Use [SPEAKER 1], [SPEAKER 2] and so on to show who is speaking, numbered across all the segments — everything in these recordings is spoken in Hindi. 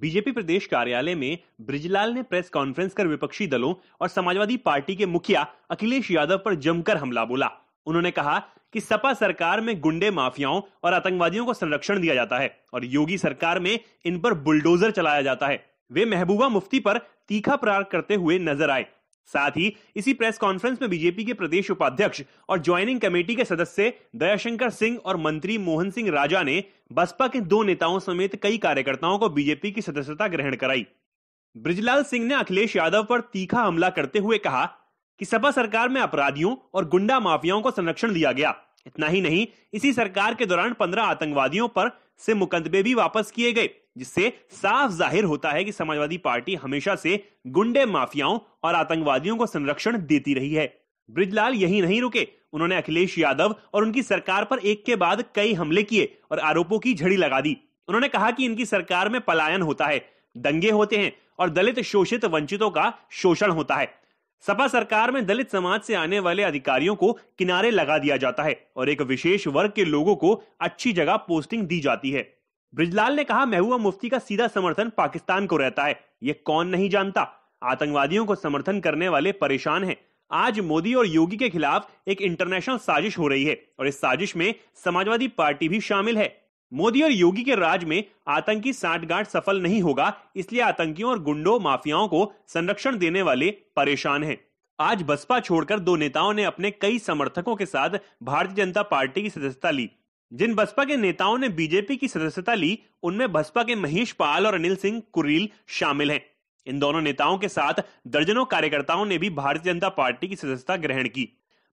[SPEAKER 1] बीजेपी प्रदेश कार्यालय में ब्रिजलाल ने प्रेस कॉन्फ्रेंस कर विपक्षी दलों और समाजवादी पार्टी के मुखिया अखिलेश यादव पर जमकर हमला बोला उन्होंने कहा कि सपा सरकार में गुंडे माफियाओं और आतंकवादियों को संरक्षण दिया जाता है और योगी सरकार में इन पर बुलडोजर चलाया जाता है वे महबूबा मुफ्ती पर तीखा प्रहार करते हुए नजर आए साथ ही इसी प्रेस कॉन्फ्रेंस में बीजेपी के प्रदेश उपाध्यक्ष और ज्वाइनिंग कमेटी के सदस्य दयाशंकर सिंह और मंत्री मोहन सिंह राजा ने बसपा के दो नेताओं समेत कई कार्यकर्ताओं को बीजेपी की सदस्यता ग्रहण कराई ब्रिजलाल सिंह ने अखिलेश यादव पर तीखा हमला करते हुए कहा कि सपा सरकार में अपराधियों और गुंडा माफियाओं को संरक्षण दिया गया इतना ही नहीं इसी सरकार के दौरान पंद्रह आतंकवादियों पर से मुकदमे भी वापस किए गए जिससे साफ जाहिर होता है कि समाजवादी पार्टी हमेशा से गुंडे माफियाओं और आतंकवादियों को संरक्षण देती रही है ब्रिजलाल यही नहीं रुके उन्होंने अखिलेश यादव और उनकी सरकार पर एक के बाद कई हमले किए और आरोपों की झड़ी लगा दी उन्होंने कहा कि इनकी सरकार में पलायन होता है दंगे होते हैं और दलित शोषित वंचितों का शोषण होता है सपा सरकार में दलित समाज से आने वाले अधिकारियों को किनारे लगा दिया जाता है और एक विशेष वर्ग के लोगों को अच्छी जगह पोस्टिंग दी जाती है ब्रिजलाल ने कहा महबूबा मुफ्ती का सीधा समर्थन पाकिस्तान को रहता है ये कौन नहीं जानता आतंकवादियों को समर्थन करने वाले परेशान हैं आज मोदी और योगी के खिलाफ एक इंटरनेशनल साजिश हो रही है और इस साजिश में समाजवादी पार्टी भी शामिल है मोदी और योगी के राज में आतंकी साठगांठ सफल नहीं होगा इसलिए आतंकियों और गुंडों माफियाओं को संरक्षण देने वाले परेशान हैं आज बसपा छोड़कर दो नेताओं ने अपने कई समर्थकों के साथ भारतीय जनता पार्टी की सदस्यता ली जिन बसपा के नेताओं ने बीजेपी की सदस्यता ली उनमें बसपा के महेश पाल और अनिल सिंह कुरील शामिल हैं इन दोनों नेताओं के साथ दर्जनों कार्यकर्ताओं ने भी भारतीय जनता पार्टी की सदस्यता ग्रहण की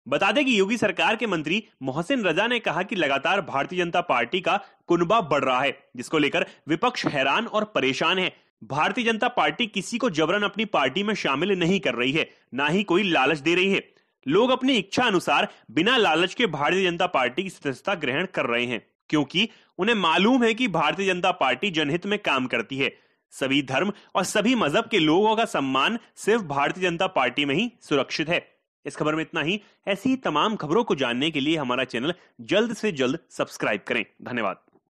[SPEAKER 1] बता दें कि योगी सरकार के मंत्री मोहसिन रजा ने कहा कि लगातार भारतीय जनता पार्टी का कुनबा बढ़ रहा है जिसको लेकर विपक्ष हैरान और परेशान है भारतीय जनता पार्टी किसी को जबरन अपनी पार्टी में शामिल नहीं कर रही है ना ही कोई लालच दे रही है लोग अपनी इच्छा अनुसार बिना लालच के भारतीय जनता पार्टी की सदस्यता ग्रहण कर रहे हैं क्योंकि उन्हें मालूम है कि भारतीय जनता पार्टी जनहित में काम करती है सभी धर्म और सभी मजहब के लोगों का सम्मान सिर्फ भारतीय जनता पार्टी में ही सुरक्षित है इस खबर में इतना ही ऐसी तमाम खबरों को जानने के लिए हमारा चैनल जल्द से जल्द सब्सक्राइब करें धन्यवाद